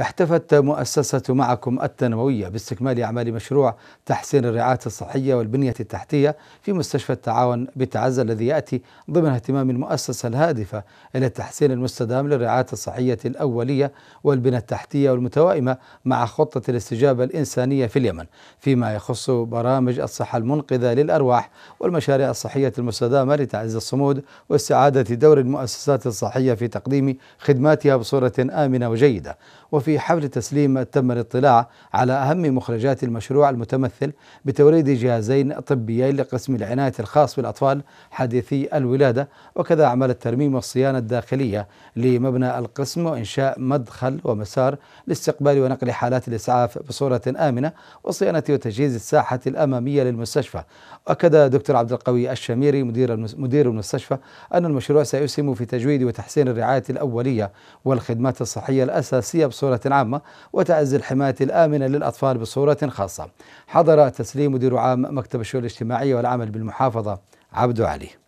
احتفت مؤسسة معكم التنموية باستكمال أعمال مشروع تحسين الرعاية الصحية والبنية التحتية في مستشفى التعاون بتعز الذي يأتي ضمن اهتمام المؤسسة الهادفة إلى التحسين المستدام للرعاية الصحية الأولية والبنية التحتية والمتوائمة مع خطة الاستجابة الإنسانية في اليمن فيما يخص برامج الصحة المنقذة للأرواح والمشاريع الصحية المستدامة لتعز الصمود واستعادة دور المؤسسات الصحية في تقديم خدماتها بصورة آمنة وجيدة وفي وفي حفل تسليم تم الاطلاع على أهم مخرجات المشروع المتمثل بتوريد جهازين طبيين لقسم العناية الخاص بالأطفال حديثي الولادة وكذا أعمال الترميم والصيانة الداخلية لمبنى القسم وإنشاء مدخل ومسار لاستقبال ونقل حالات الإسعاف بصورة آمنة وصيانة وتجهيز الساحة الأمامية للمستشفى وأكد دكتور عبد القوي الشميري مدير مدير المستشفى أن المشروع سيسهم في تجويد وتحسين الرعاية الأولية والخدمات الصحية الأساسية بصورة بصورة عامة وتعزي الحماية الآمنة للأطفال بصورة خاصة حضر تسليم مدير عام مكتب الشؤون الاجتماعية والعمل بالمحافظة عبد علي